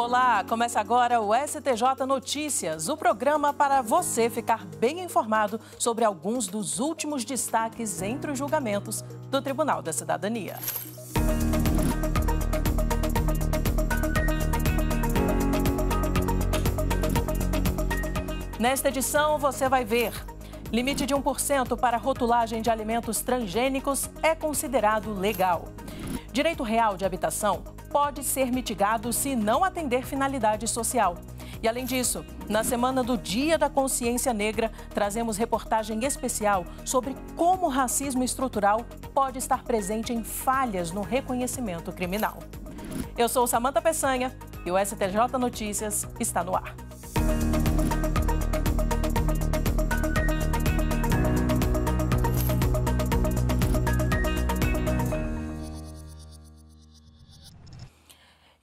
Olá, começa agora o STJ Notícias, o programa para você ficar bem informado sobre alguns dos últimos destaques entre os julgamentos do Tribunal da Cidadania. Nesta edição, você vai ver. Limite de 1% para rotulagem de alimentos transgênicos é considerado legal. Direito real de habitação pode ser mitigado se não atender finalidade social. E além disso, na semana do Dia da Consciência Negra, trazemos reportagem especial sobre como o racismo estrutural pode estar presente em falhas no reconhecimento criminal. Eu sou Samanta Peçanha e o STJ Notícias está no ar.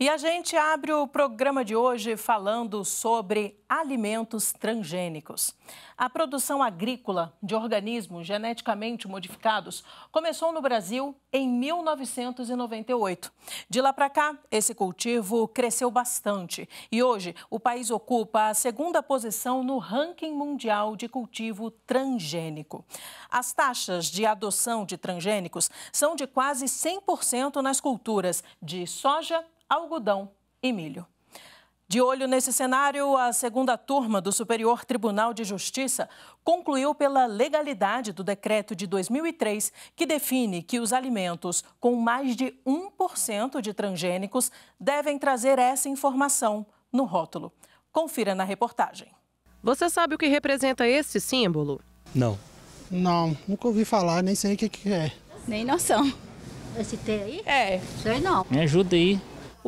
E a gente abre o programa de hoje falando sobre alimentos transgênicos. A produção agrícola de organismos geneticamente modificados começou no Brasil em 1998. De lá para cá, esse cultivo cresceu bastante e hoje o país ocupa a segunda posição no ranking mundial de cultivo transgênico. As taxas de adoção de transgênicos são de quase 100% nas culturas de soja algodão e milho. De olho nesse cenário, a segunda turma do Superior Tribunal de Justiça concluiu pela legalidade do decreto de 2003 que define que os alimentos com mais de 1% de transgênicos devem trazer essa informação no rótulo. Confira na reportagem. Você sabe o que representa esse símbolo? Não. Não, nunca ouvi falar, nem sei o que é. Nem noção. Esse T aí? É. Sei não. Me ajuda aí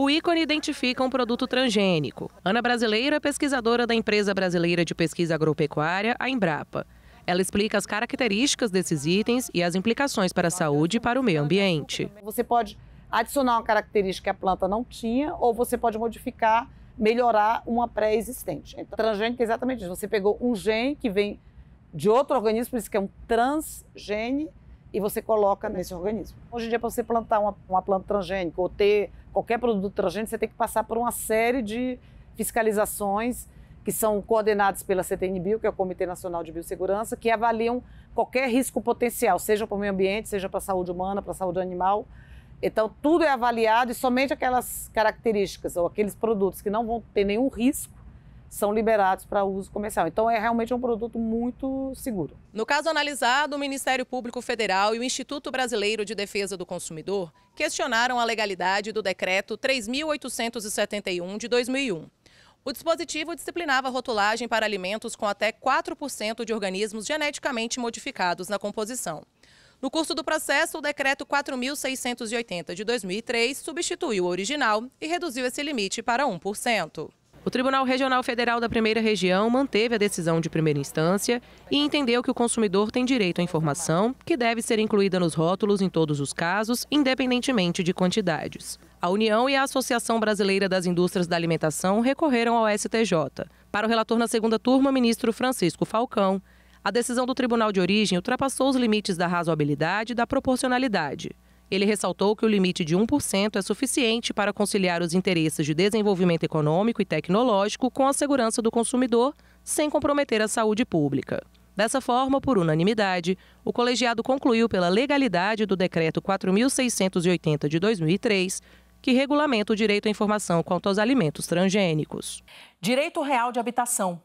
o ícone identifica um produto transgênico. Ana Brasileira é pesquisadora da empresa brasileira de pesquisa agropecuária, a Embrapa. Ela explica as características desses itens e as implicações para a saúde e para o meio ambiente. Você pode adicionar uma característica que a planta não tinha ou você pode modificar, melhorar uma pré-existente. Então, transgênico é exatamente isso. Você pegou um gene que vem de outro organismo, por isso que é um transgene, e você coloca nesse organismo. Hoje em dia, para você plantar uma, uma planta transgênica ou ter qualquer produto transgênico, você tem que passar por uma série de fiscalizações que são coordenadas pela CTNBio, que é o Comitê Nacional de Biossegurança, que avaliam qualquer risco potencial, seja para o meio ambiente, seja para a saúde humana, para a saúde animal. Então, tudo é avaliado e somente aquelas características ou aqueles produtos que não vão ter nenhum risco são liberados para uso comercial. Então, é realmente um produto muito seguro. No caso analisado, o Ministério Público Federal e o Instituto Brasileiro de Defesa do Consumidor questionaram a legalidade do Decreto 3.871 de 2001. O dispositivo disciplinava rotulagem para alimentos com até 4% de organismos geneticamente modificados na composição. No curso do processo, o decreto 4.680 de 2003 substituiu o original e reduziu esse limite para 1%. O Tribunal Regional Federal da Primeira Região manteve a decisão de primeira instância e entendeu que o consumidor tem direito à informação, que deve ser incluída nos rótulos em todos os casos, independentemente de quantidades. A União e a Associação Brasileira das Indústrias da Alimentação recorreram ao STJ. Para o relator na segunda turma, ministro Francisco Falcão, a decisão do tribunal de origem ultrapassou os limites da razoabilidade e da proporcionalidade. Ele ressaltou que o limite de 1% é suficiente para conciliar os interesses de desenvolvimento econômico e tecnológico com a segurança do consumidor, sem comprometer a saúde pública. Dessa forma, por unanimidade, o colegiado concluiu pela legalidade do Decreto 4.680 de 2003, que regulamenta o direito à informação quanto aos alimentos transgênicos. Direito real de habitação.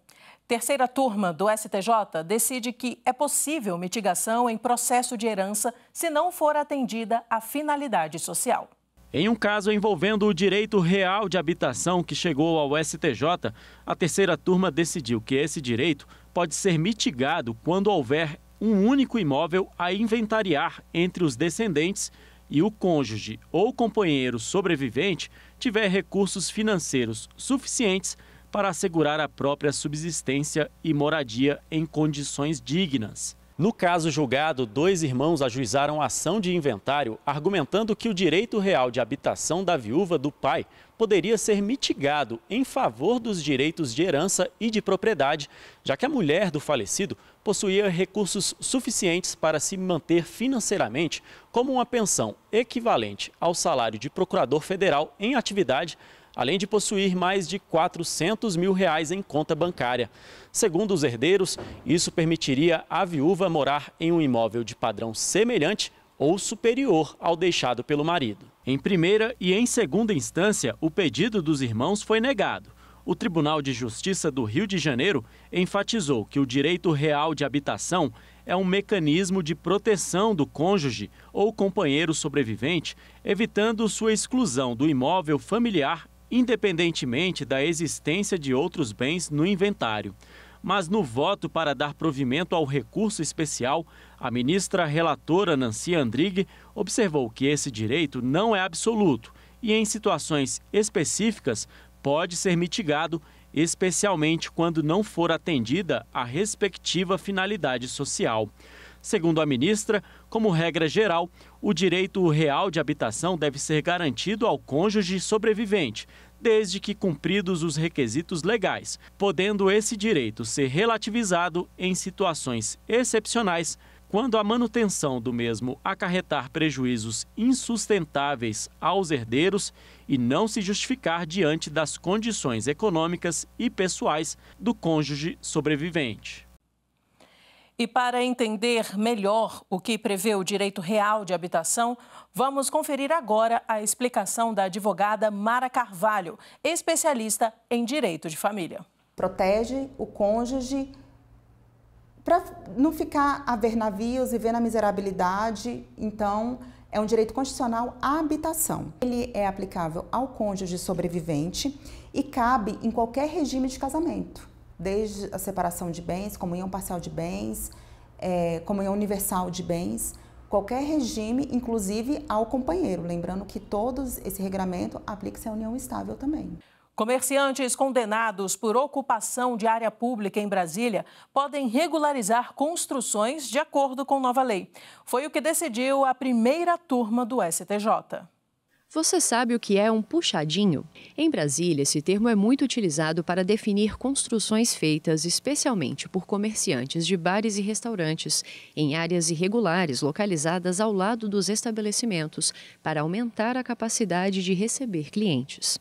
Terceira turma do STJ decide que é possível mitigação em processo de herança se não for atendida a finalidade social. Em um caso envolvendo o direito real de habitação que chegou ao STJ, a terceira turma decidiu que esse direito pode ser mitigado quando houver um único imóvel a inventariar entre os descendentes e o cônjuge ou companheiro sobrevivente tiver recursos financeiros suficientes para assegurar a própria subsistência e moradia em condições dignas. No caso julgado, dois irmãos ajuizaram ação de inventário, argumentando que o direito real de habitação da viúva do pai poderia ser mitigado em favor dos direitos de herança e de propriedade, já que a mulher do falecido possuía recursos suficientes para se manter financeiramente, como uma pensão equivalente ao salário de procurador federal em atividade, além de possuir mais de 400 mil reais em conta bancária. Segundo os herdeiros, isso permitiria à viúva morar em um imóvel de padrão semelhante ou superior ao deixado pelo marido. Em primeira e em segunda instância, o pedido dos irmãos foi negado. O Tribunal de Justiça do Rio de Janeiro enfatizou que o direito real de habitação é um mecanismo de proteção do cônjuge ou companheiro sobrevivente, evitando sua exclusão do imóvel familiar independentemente da existência de outros bens no inventário. Mas no voto para dar provimento ao recurso especial, a ministra relatora Nancy Andrighi observou que esse direito não é absoluto e, em situações específicas, pode ser mitigado, especialmente quando não for atendida a respectiva finalidade social. Segundo a ministra, como regra geral, o direito real de habitação deve ser garantido ao cônjuge sobrevivente, desde que cumpridos os requisitos legais, podendo esse direito ser relativizado em situações excepcionais quando a manutenção do mesmo acarretar prejuízos insustentáveis aos herdeiros e não se justificar diante das condições econômicas e pessoais do cônjuge sobrevivente. E para entender melhor o que prevê o direito real de habitação, vamos conferir agora a explicação da advogada Mara Carvalho, especialista em direito de família. Protege o cônjuge para não ficar a ver navios e ver na miserabilidade, então é um direito constitucional à habitação. Ele é aplicável ao cônjuge sobrevivente e cabe em qualquer regime de casamento desde a separação de bens, comunhão parcial de bens, é, comunhão universal de bens, qualquer regime, inclusive ao companheiro. Lembrando que todos esse regramento aplica-se à união estável também. Comerciantes condenados por ocupação de área pública em Brasília podem regularizar construções de acordo com nova lei. Foi o que decidiu a primeira turma do STJ. Você sabe o que é um puxadinho? Em Brasília, esse termo é muito utilizado para definir construções feitas especialmente por comerciantes de bares e restaurantes em áreas irregulares localizadas ao lado dos estabelecimentos para aumentar a capacidade de receber clientes.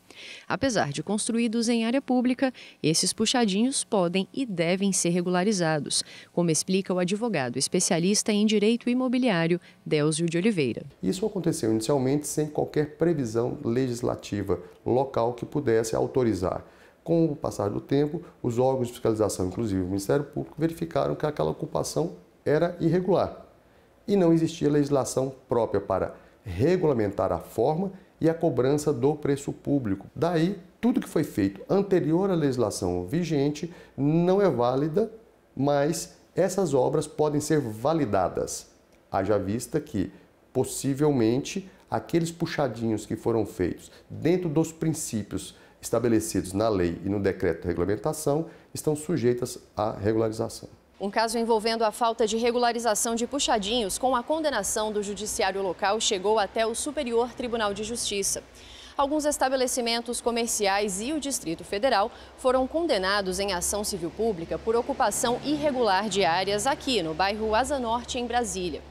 Apesar de construídos em área pública, esses puxadinhos podem e devem ser regularizados, como explica o advogado especialista em direito imobiliário Délzio de Oliveira. Isso aconteceu inicialmente sem qualquer previsão legislativa local que pudesse autorizar. Com o passar do tempo, os órgãos de fiscalização, inclusive o Ministério Público, verificaram que aquela ocupação era irregular e não existia legislação própria para regulamentar a forma e a cobrança do preço público. Daí, tudo que foi feito anterior à legislação vigente não é válida, mas essas obras podem ser validadas, haja vista que possivelmente aqueles puxadinhos que foram feitos dentro dos princípios estabelecidos na lei e no decreto de regulamentação estão sujeitas à regularização. Um caso envolvendo a falta de regularização de puxadinhos com a condenação do judiciário local chegou até o Superior Tribunal de Justiça. Alguns estabelecimentos comerciais e o Distrito Federal foram condenados em ação civil pública por ocupação irregular de áreas aqui no bairro Asa Norte, em Brasília.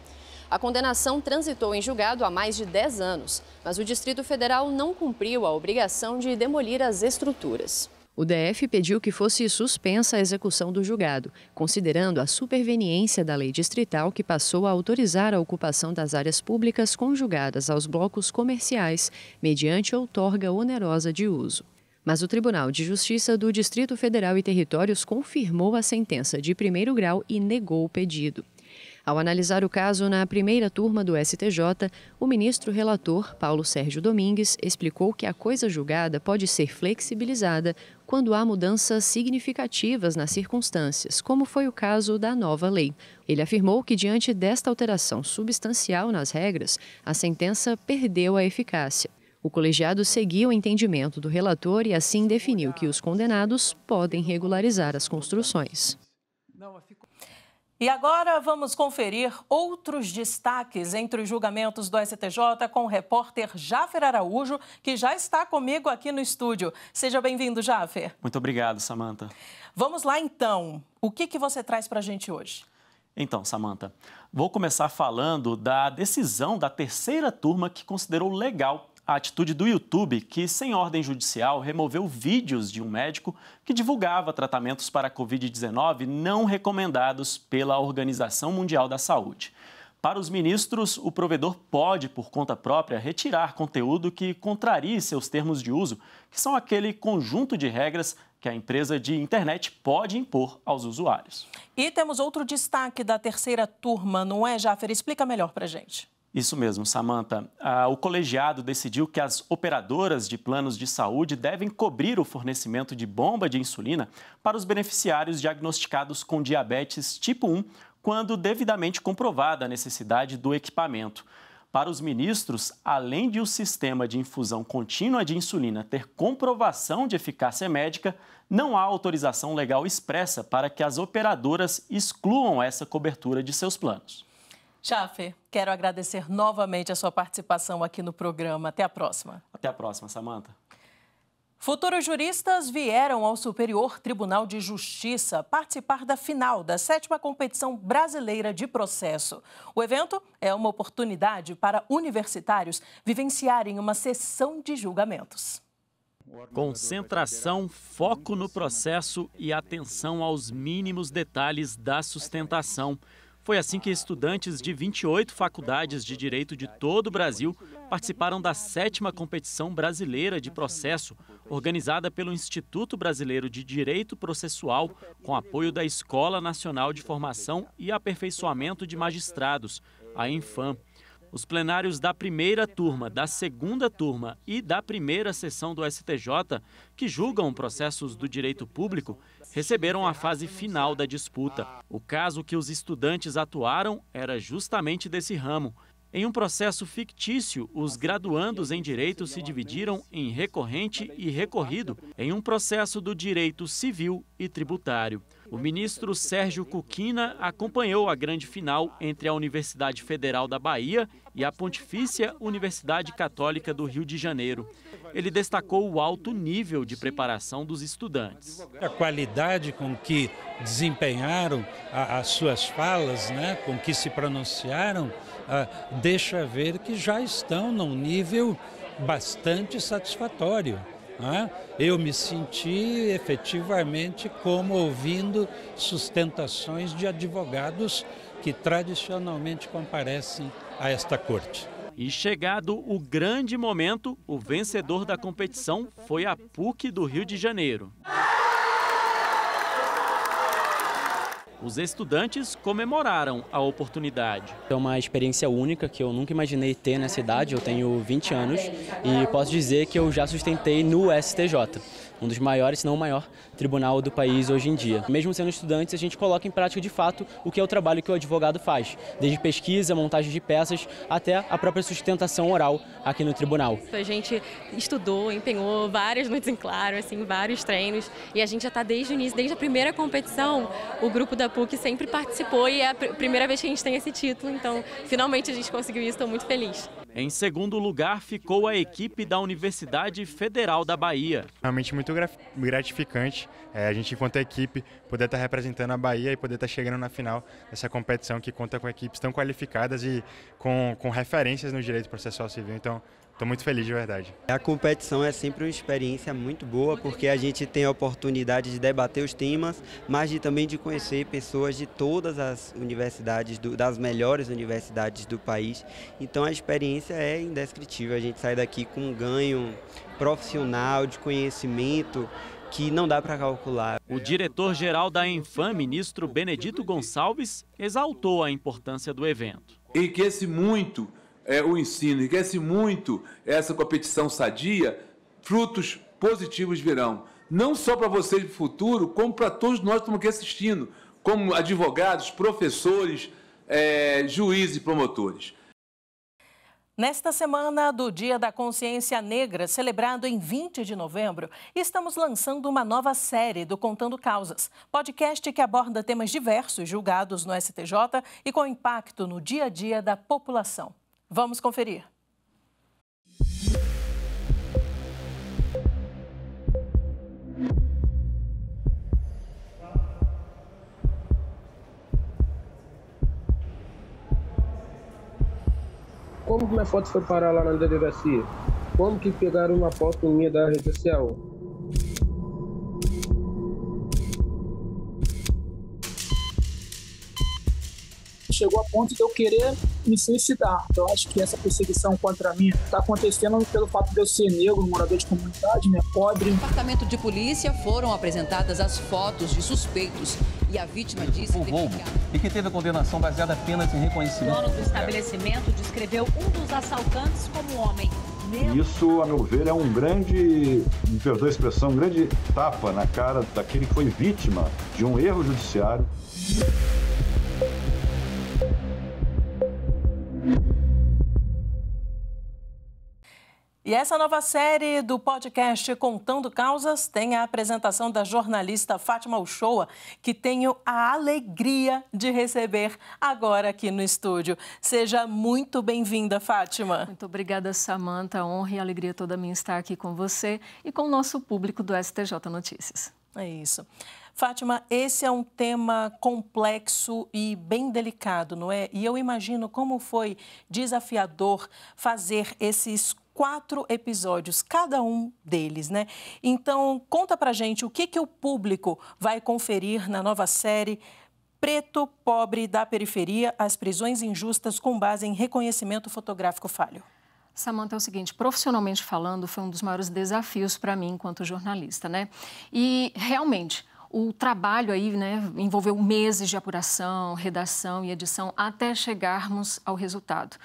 A condenação transitou em julgado há mais de 10 anos, mas o Distrito Federal não cumpriu a obrigação de demolir as estruturas. O DF pediu que fosse suspensa a execução do julgado, considerando a superveniência da lei distrital que passou a autorizar a ocupação das áreas públicas conjugadas aos blocos comerciais, mediante outorga onerosa de uso. Mas o Tribunal de Justiça do Distrito Federal e Territórios confirmou a sentença de primeiro grau e negou o pedido. Ao analisar o caso na primeira turma do STJ, o ministro relator, Paulo Sérgio Domingues, explicou que a coisa julgada pode ser flexibilizada quando há mudanças significativas nas circunstâncias, como foi o caso da nova lei. Ele afirmou que, diante desta alteração substancial nas regras, a sentença perdeu a eficácia. O colegiado seguiu o entendimento do relator e assim definiu que os condenados podem regularizar as construções. E agora vamos conferir outros destaques entre os julgamentos do STJ com o repórter Jafer Araújo, que já está comigo aqui no estúdio. Seja bem-vindo, Jafer. Muito obrigado, Samanta. Vamos lá então. O que, que você traz para a gente hoje? Então, Samanta, vou começar falando da decisão da terceira turma que considerou legal a atitude do YouTube, que, sem ordem judicial, removeu vídeos de um médico que divulgava tratamentos para a Covid-19 não recomendados pela Organização Mundial da Saúde. Para os ministros, o provedor pode, por conta própria, retirar conteúdo que contrarie seus termos de uso, que são aquele conjunto de regras que a empresa de internet pode impor aos usuários. E temos outro destaque da terceira turma, não é, Jaffer? Explica melhor para gente. Isso mesmo, Samanta. Ah, o colegiado decidiu que as operadoras de planos de saúde devem cobrir o fornecimento de bomba de insulina para os beneficiários diagnosticados com diabetes tipo 1, quando devidamente comprovada a necessidade do equipamento. Para os ministros, além de o sistema de infusão contínua de insulina ter comprovação de eficácia médica, não há autorização legal expressa para que as operadoras excluam essa cobertura de seus planos. Schaffer, quero agradecer novamente a sua participação aqui no programa. Até a próxima. Até a próxima, Samanta. Futuros juristas vieram ao Superior Tribunal de Justiça participar da final da sétima competição brasileira de processo. O evento é uma oportunidade para universitários vivenciarem uma sessão de julgamentos. Concentração, foco no processo e atenção aos mínimos detalhes da sustentação. Foi assim que estudantes de 28 faculdades de direito de todo o Brasil participaram da sétima competição brasileira de processo, organizada pelo Instituto Brasileiro de Direito Processual, com apoio da Escola Nacional de Formação e Aperfeiçoamento de Magistrados, a Infam. Os plenários da primeira turma, da segunda turma e da primeira sessão do STJ, que julgam processos do direito público, receberam a fase final da disputa. O caso que os estudantes atuaram era justamente desse ramo. Em um processo fictício, os graduandos em direito se dividiram em recorrente e recorrido em um processo do direito civil e tributário. O ministro Sérgio Cuquina acompanhou a grande final entre a Universidade Federal da Bahia e a Pontifícia Universidade Católica do Rio de Janeiro. Ele destacou o alto nível de preparação dos estudantes. A qualidade com que desempenharam as suas falas, né, com que se pronunciaram, ah, deixa ver que já estão num nível bastante satisfatório. É? Eu me senti efetivamente como ouvindo sustentações de advogados que tradicionalmente comparecem a esta corte. E chegado o grande momento, o vencedor da competição foi a PUC do Rio de Janeiro. Os estudantes comemoraram a oportunidade. É uma experiência única que eu nunca imaginei ter nessa idade, eu tenho 20 anos e posso dizer que eu já sustentei no STJ um dos maiores, se não o maior, tribunal do país hoje em dia. Mesmo sendo estudantes, a gente coloca em prática de fato o que é o trabalho que o advogado faz, desde pesquisa, montagem de peças, até a própria sustentação oral aqui no tribunal. A gente estudou, empenhou várias noites em claro, assim, vários treinos, e a gente já está desde o início, desde a primeira competição, o grupo da PUC sempre participou e é a primeira vez que a gente tem esse título, então finalmente a gente conseguiu isso, estou muito feliz. Em segundo lugar, ficou a equipe da Universidade Federal da Bahia. Realmente muito gratificante é, a gente, enquanto equipe, poder estar representando a Bahia e poder estar chegando na final dessa competição que conta com equipes tão qualificadas e com, com referências no direito processual civil. Então, Estou muito feliz de verdade. A competição é sempre uma experiência muito boa, porque a gente tem a oportunidade de debater os temas, mas de, também de conhecer pessoas de todas as universidades, do, das melhores universidades do país. Então a experiência é indescritível. A gente sai daqui com um ganho profissional, de conhecimento, que não dá para calcular. O diretor-geral da Enfam, ministro Benedito Gonçalves, exaltou a importância do evento. E que esse muito é, o ensino, enriquece muito essa competição sadia, frutos positivos virão. Não só para vocês do futuro, como para todos nós que estamos aqui assistindo, como advogados, professores, é, juízes e promotores. Nesta semana do Dia da Consciência Negra, celebrado em 20 de novembro, estamos lançando uma nova série do Contando Causas, podcast que aborda temas diversos julgados no STJ e com impacto no dia a dia da população. Vamos conferir. Como minha foto foi parar lá na delegacia? Como que pegaram uma foto minha da rede social? chegou a ponto de eu querer me suicidar. Então, acho que essa perseguição contra mim está acontecendo pelo fato de eu ser negro, morador de comunidade, né, pobre. No departamento de polícia foram apresentadas as fotos de suspeitos e a vítima disse... O roubo e que teve a condenação baseada apenas em reconhecimento. O dono do estabelecimento descreveu um dos assaltantes como homem isso, a meu ver, é um grande, me perdoa a expressão, um grande tapa na cara daquele que foi vítima de um erro judiciário. E essa nova série do podcast Contando Causas tem a apresentação da jornalista Fátima Uchoa, que tenho a alegria de receber agora aqui no estúdio. Seja muito bem-vinda, Fátima. Muito obrigada, Samanta. Honra e alegria toda minha estar aqui com você e com o nosso público do STJ Notícias. É isso. Fátima, esse é um tema complexo e bem delicado, não é? E eu imagino como foi desafiador fazer esses quatro episódios, cada um deles, né? Então, conta pra gente o que, que o público vai conferir na nova série Preto Pobre da Periferia, as prisões injustas com base em reconhecimento fotográfico falho. Samanta, é o seguinte, profissionalmente falando, foi um dos maiores desafios para mim enquanto jornalista, né? E realmente, o trabalho aí, né, envolveu meses de apuração, redação e edição até chegarmos ao resultado.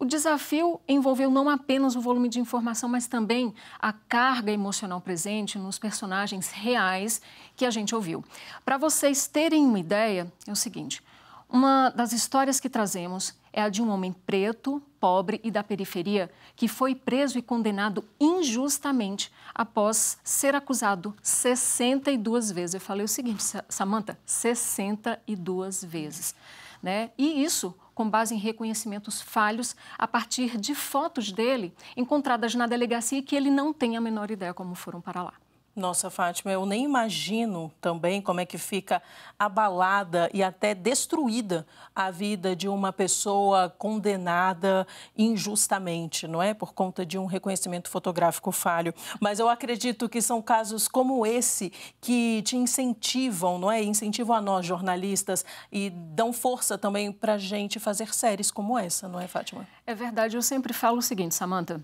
O desafio envolveu não apenas o volume de informação, mas também a carga emocional presente nos personagens reais que a gente ouviu. Para vocês terem uma ideia, é o seguinte: uma das histórias que trazemos é a de um homem preto, pobre e da periferia que foi preso e condenado injustamente após ser acusado 62 vezes. Eu falei o seguinte, Samantha, 62 vezes. Né? E isso com base em reconhecimentos falhos a partir de fotos dele encontradas na delegacia e que ele não tem a menor ideia como foram para lá. Nossa, Fátima, eu nem imagino também como é que fica abalada e até destruída a vida de uma pessoa condenada injustamente, não é? Por conta de um reconhecimento fotográfico falho. Mas eu acredito que são casos como esse que te incentivam, não é? Incentivam a nós, jornalistas, e dão força também para a gente fazer séries como essa, não é, Fátima? É verdade. Eu sempre falo o seguinte, Samanta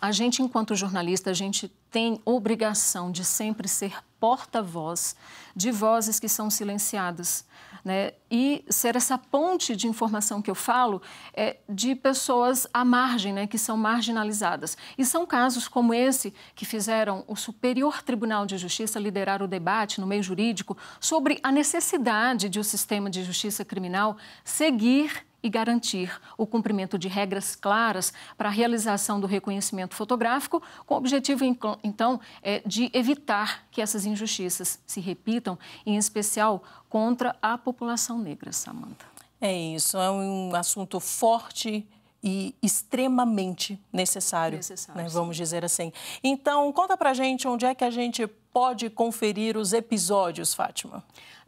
a gente, enquanto jornalista, a gente tem obrigação de sempre ser porta-voz de vozes que são silenciadas. Né? E ser essa ponte de informação que eu falo é, de pessoas à margem, né, que são marginalizadas. E são casos como esse que fizeram o Superior Tribunal de Justiça liderar o debate no meio jurídico sobre a necessidade de o um sistema de justiça criminal seguir e garantir o cumprimento de regras claras para a realização do reconhecimento fotográfico, com o objetivo, então, é, de evitar que essas injustiças se repitam, em especial contra a população negra, Samanta. É isso, é um assunto forte e extremamente necessário, necessário né, vamos dizer assim. Então, conta pra gente onde é que a gente pode conferir os episódios, Fátima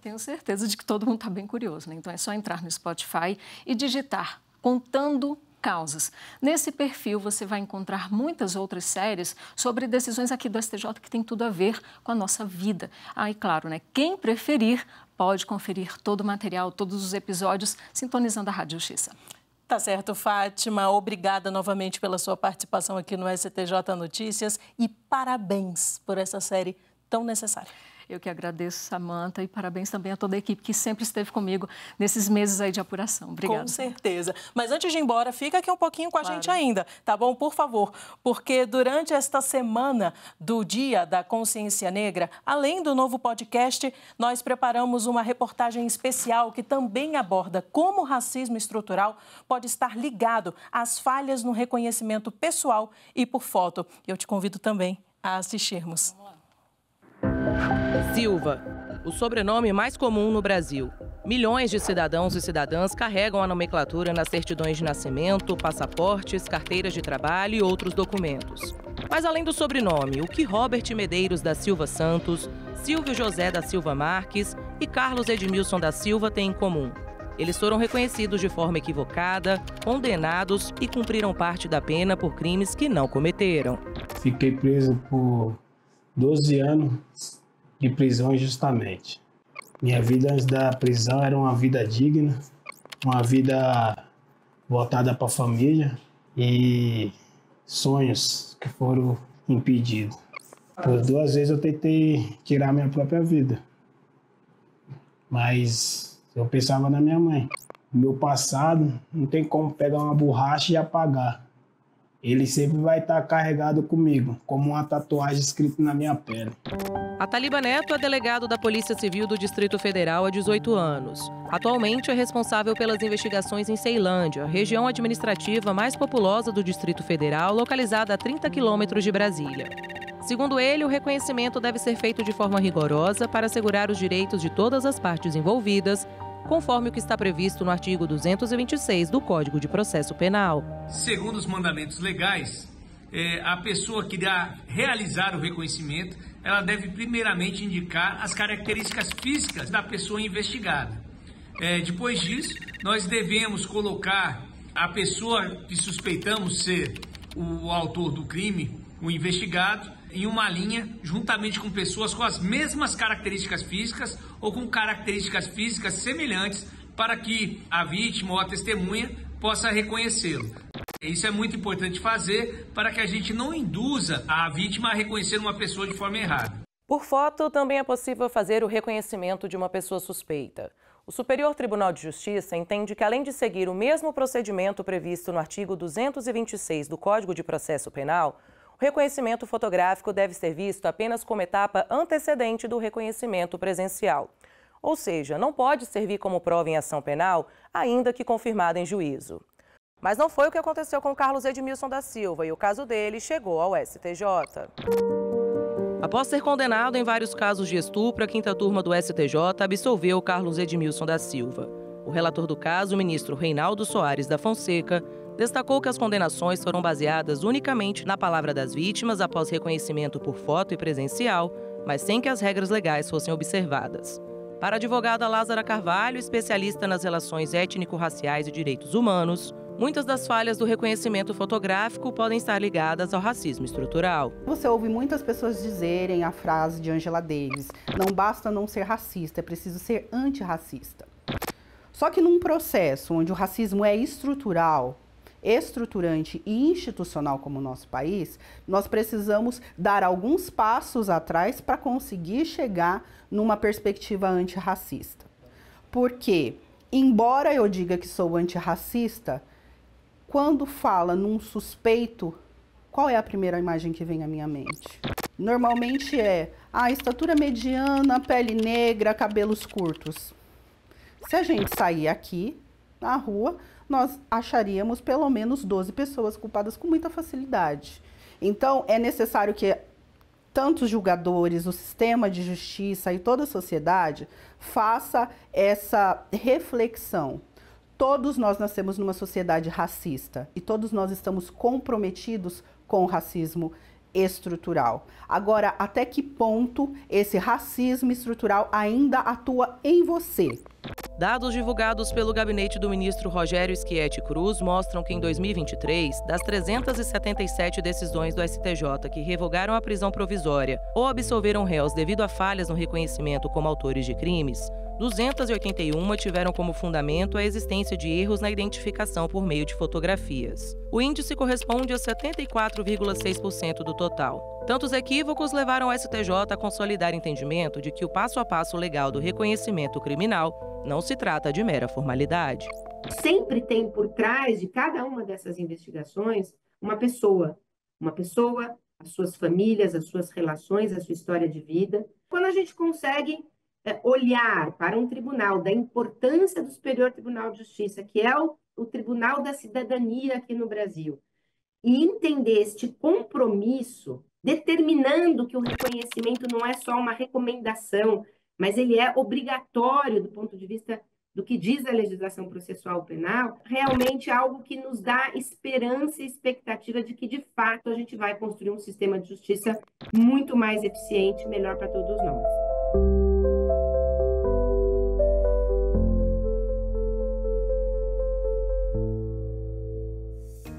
tenho certeza de que todo mundo está bem curioso, né? Então é só entrar no Spotify e digitar Contando causas. Nesse perfil você vai encontrar muitas outras séries sobre decisões aqui do STJ que tem tudo a ver com a nossa vida. Ah, e claro, né? Quem preferir pode conferir todo o material, todos os episódios, sintonizando a Rádio Justiça. Tá certo, Fátima. Obrigada novamente pela sua participação aqui no STJ Notícias e parabéns por essa série tão necessária. Eu que agradeço, Samanta, e parabéns também a toda a equipe que sempre esteve comigo nesses meses aí de apuração. Obrigada. Com certeza. Mas antes de ir embora, fica aqui um pouquinho com a claro. gente ainda, tá bom? Por favor, porque durante esta semana do Dia da Consciência Negra, além do novo podcast, nós preparamos uma reportagem especial que também aborda como o racismo estrutural pode estar ligado às falhas no reconhecimento pessoal e por foto. Eu te convido também a assistirmos. Vamos lá. Silva, o sobrenome mais comum no Brasil. Milhões de cidadãos e cidadãs carregam a nomenclatura nas certidões de nascimento, passaportes, carteiras de trabalho e outros documentos. Mas além do sobrenome, o que Robert Medeiros da Silva Santos, Silvio José da Silva Marques e Carlos Edmilson da Silva têm em comum? Eles foram reconhecidos de forma equivocada, condenados e cumpriram parte da pena por crimes que não cometeram. Fiquei preso por 12 anos de prisão injustamente. Minha vida antes da prisão era uma vida digna, uma vida voltada para a família e sonhos que foram impedidos. Por duas vezes eu tentei tirar minha própria vida, mas eu pensava na minha mãe. Meu passado não tem como pegar uma borracha e apagar ele sempre vai estar tá carregado comigo, como uma tatuagem escrita na minha pele. A Taliba Neto é delegado da Polícia Civil do Distrito Federal há 18 anos. Atualmente é responsável pelas investigações em Ceilândia, região administrativa mais populosa do Distrito Federal, localizada a 30 quilômetros de Brasília. Segundo ele, o reconhecimento deve ser feito de forma rigorosa para assegurar os direitos de todas as partes envolvidas, conforme o que está previsto no artigo 226 do Código de Processo Penal. Segundo os mandamentos legais, é, a pessoa que irá realizar o reconhecimento, ela deve primeiramente indicar as características físicas da pessoa investigada. É, depois disso, nós devemos colocar a pessoa que suspeitamos ser o autor do crime, o investigado, em uma linha, juntamente com pessoas com as mesmas características físicas ou com características físicas semelhantes, para que a vítima ou a testemunha possa reconhecê-lo. Isso é muito importante fazer para que a gente não induza a vítima a reconhecer uma pessoa de forma errada. Por foto, também é possível fazer o reconhecimento de uma pessoa suspeita. O Superior Tribunal de Justiça entende que, além de seguir o mesmo procedimento previsto no artigo 226 do Código de Processo Penal, o reconhecimento fotográfico deve ser visto apenas como etapa antecedente do reconhecimento presencial. Ou seja, não pode servir como prova em ação penal, ainda que confirmada em juízo. Mas não foi o que aconteceu com Carlos Edmilson da Silva e o caso dele chegou ao STJ. Após ser condenado em vários casos de estupro, a quinta turma do STJ absolveu Carlos Edmilson da Silva. O relator do caso, o ministro Reinaldo Soares da Fonseca, destacou que as condenações foram baseadas unicamente na palavra das vítimas após reconhecimento por foto e presencial, mas sem que as regras legais fossem observadas. Para a advogada Lázara Carvalho, especialista nas relações étnico-raciais e direitos humanos, muitas das falhas do reconhecimento fotográfico podem estar ligadas ao racismo estrutural. Você ouve muitas pessoas dizerem a frase de Angela Davis: não basta não ser racista, é preciso ser antirracista. Só que num processo onde o racismo é estrutural, estruturante e institucional como o nosso país, nós precisamos dar alguns passos atrás para conseguir chegar numa perspectiva antirracista. Porque, embora eu diga que sou antirracista, quando fala num suspeito, qual é a primeira imagem que vem à minha mente? Normalmente é a ah, estatura mediana, pele negra, cabelos curtos. Se a gente sair aqui na rua, nós acharíamos pelo menos 12 pessoas culpadas com muita facilidade. Então, é necessário que tanto os julgadores, o sistema de justiça e toda a sociedade faça essa reflexão. Todos nós nascemos numa sociedade racista e todos nós estamos comprometidos com o racismo estrutural. Agora, até que ponto esse racismo estrutural ainda atua em você? Dados divulgados pelo gabinete do ministro Rogério Schietti Cruz mostram que em 2023, das 377 decisões do STJ que revogaram a prisão provisória ou absolveram réus devido a falhas no reconhecimento como autores de crimes, 281 tiveram como fundamento a existência de erros na identificação por meio de fotografias. O índice corresponde a 74,6% do total. Tantos equívocos levaram o STJ a consolidar entendimento de que o passo a passo legal do reconhecimento criminal não se trata de mera formalidade. Sempre tem por trás de cada uma dessas investigações uma pessoa, uma pessoa, as suas famílias, as suas relações, a sua história de vida. Quando a gente consegue é, olhar para um tribunal da importância do Superior Tribunal de Justiça, que é o, o Tribunal da Cidadania aqui no Brasil, e entender este compromisso, determinando que o reconhecimento não é só uma recomendação, mas ele é obrigatório do ponto de vista do que diz a legislação processual penal, realmente é algo que nos dá esperança e expectativa de que, de fato, a gente vai construir um sistema de justiça muito mais eficiente, melhor para todos nós.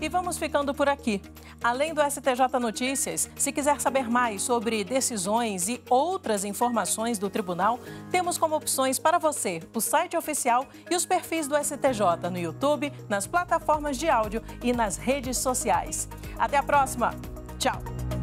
E vamos ficando por aqui. Além do STJ Notícias, se quiser saber mais sobre decisões e outras informações do tribunal, temos como opções para você o site oficial e os perfis do STJ no YouTube, nas plataformas de áudio e nas redes sociais. Até a próxima. Tchau.